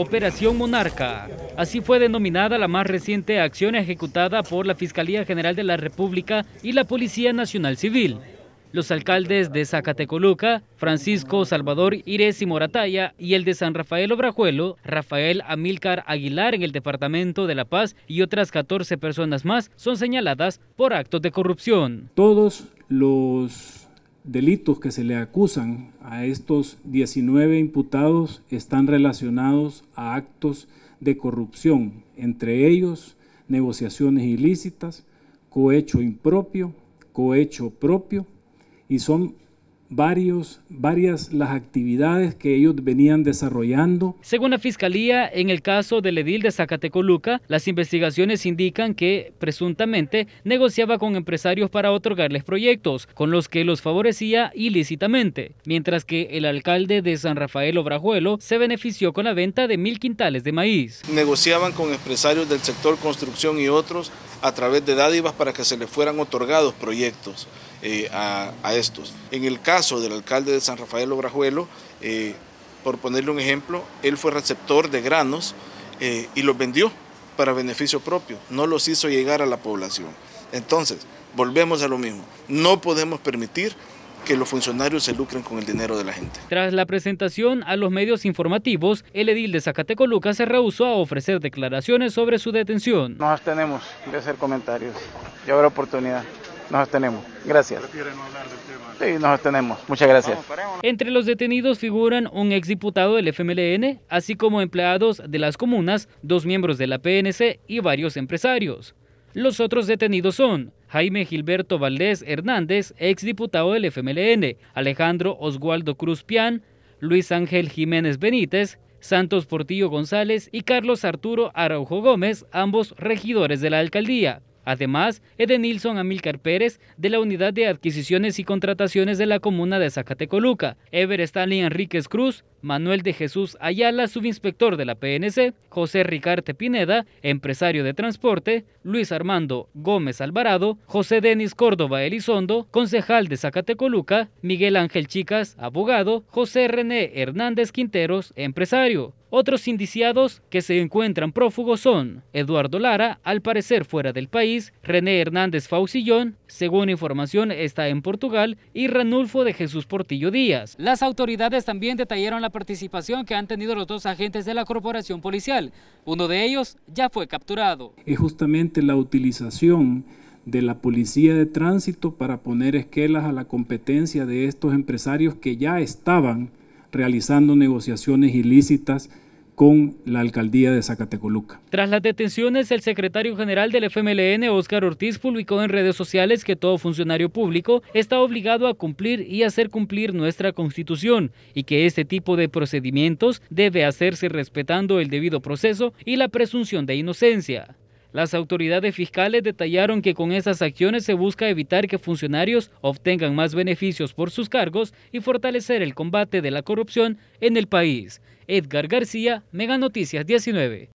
Operación Monarca. Así fue denominada la más reciente acción ejecutada por la Fiscalía General de la República y la Policía Nacional Civil. Los alcaldes de Zacatecoluca, Francisco Salvador Ires y Morataya, y el de San Rafael Obrajuelo, Rafael Amílcar Aguilar en el Departamento de La Paz y otras 14 personas más son señaladas por actos de corrupción. Todos los delitos que se le acusan a estos 19 imputados están relacionados a actos de corrupción, entre ellos negociaciones ilícitas, cohecho impropio, cohecho propio, y son varios, varias las actividades que ellos venían desarrollando. Según la Fiscalía, en el caso del edil de Zacatecoluca, las investigaciones indican que presuntamente negociaba con empresarios para otorgarles proyectos, con los que los favorecía ilícitamente, mientras que el alcalde de San Rafael Obrajuelo se benefició con la venta de mil quintales de maíz. Negociaban con empresarios del sector construcción y otros a través de dádivas para que se les fueran otorgados proyectos eh, a, estos. En el caso del alcalde de San Rafael Obrajuelo, eh, por ponerle un ejemplo, él fue receptor de granos eh, y los vendió para beneficio propio, no los hizo llegar a la población. Entonces, volvemos a lo mismo, no podemos permitir que los funcionarios se lucren con el dinero de la gente. Tras la presentación a los medios informativos, el edil de Zacatecoluca se rehusó a ofrecer declaraciones sobre su detención. Nos abstenemos de hacer comentarios. Ya habrá oportunidad. Nos abstenemos. Gracias. Sí, nos abstenemos. Muchas gracias. Entre los detenidos figuran un exdiputado del FMLN, así como empleados de las comunas, dos miembros de la PNC y varios empresarios. Los otros detenidos son Jaime Gilberto Valdés Hernández, exdiputado del FMLN, Alejandro Oswaldo Cruz Pián, Luis Ángel Jiménez Benítez, Santos Portillo González y Carlos Arturo Araujo Gómez, ambos regidores de la alcaldía. Además, Edenilson Amilcar Pérez, de la Unidad de Adquisiciones y Contrataciones de la Comuna de Zacatecoluca, Ever Stanley Enríquez Cruz, Manuel de Jesús Ayala, subinspector de la PNC, José Ricarte Pineda, empresario de transporte, Luis Armando Gómez Alvarado, José Denis Córdoba Elizondo, concejal de Zacatecoluca, Miguel Ángel Chicas, abogado, José René Hernández Quinteros, empresario. Otros indiciados que se encuentran prófugos son Eduardo Lara, al parecer fuera del país, René Hernández Faucillón, según información está en Portugal, y Ranulfo de Jesús Portillo Díaz. Las autoridades también detallaron la participación que han tenido los dos agentes de la corporación policial. Uno de ellos ya fue capturado. Es justamente la utilización de la policía de tránsito para poner esquelas a la competencia de estos empresarios que ya estaban realizando negociaciones ilícitas con la alcaldía de Zacatecoluca. Tras las detenciones, el secretario general del FMLN, Óscar Ortiz, publicó en redes sociales que todo funcionario público está obligado a cumplir y hacer cumplir nuestra constitución y que este tipo de procedimientos debe hacerse respetando el debido proceso y la presunción de inocencia. Las autoridades fiscales detallaron que con esas acciones se busca evitar que funcionarios obtengan más beneficios por sus cargos y fortalecer el combate de la corrupción en el país. Edgar García, Mega Noticias 19.